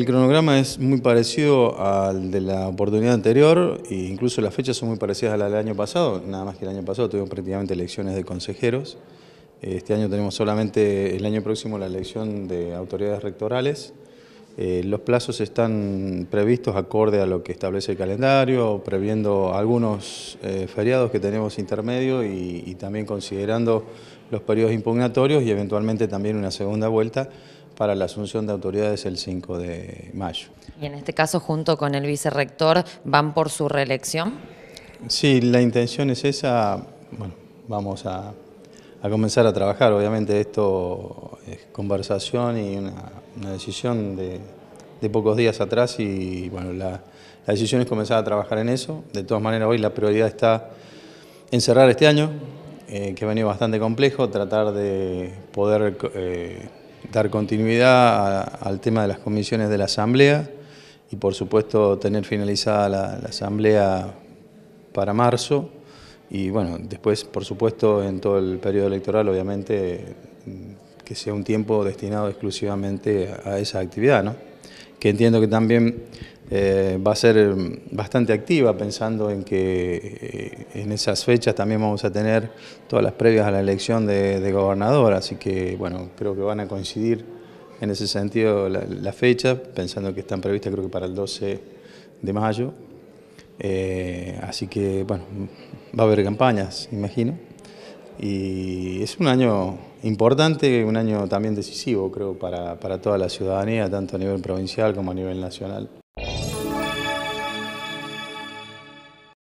El cronograma es muy parecido al de la oportunidad anterior e incluso las fechas son muy parecidas a las del año pasado, nada más que el año pasado tuvimos prácticamente elecciones de consejeros. Este año tenemos solamente el año próximo la elección de autoridades rectorales. Eh, los plazos están previstos acorde a lo que establece el calendario, previendo algunos eh, feriados que tenemos intermedio y, y también considerando los periodos impugnatorios y eventualmente también una segunda vuelta para la asunción de autoridades el 5 de mayo. Y en este caso, junto con el vicerrector, ¿van por su reelección? Sí, la intención es esa. Bueno, vamos a, comenzar a trabajar. Obviamente esto es conversación y una, decisión de, pocos días atrás y bueno, la, decisión es comenzar a trabajar en eso. De todas maneras, hoy la prioridad está en cerrar este año, eh, que ha venido bastante complejo, tratar de poder eh, dar continuidad al tema de las comisiones de la Asamblea y por supuesto tener finalizada la, la, Asamblea para marzo y bueno, después por supuesto en todo el periodo electoral obviamente que sea un tiempo destinado exclusivamente a esa actividad, ¿no? que entiendo que también eh, va a ser em, bastante activa pensando en que eh, en esas fechas también vamos a tener todas las previas a la elección de, gobernador, así que bueno, creo que van a coincidir en ese sentido las fechas, pensando que están previstas creo que para el 12 de mayo, eh, así que bueno, va a haber campañas, imagino, y es un año importante, un año también decisivo creo para, para toda la ciudadanía, tanto a nivel provincial como a nivel nacional.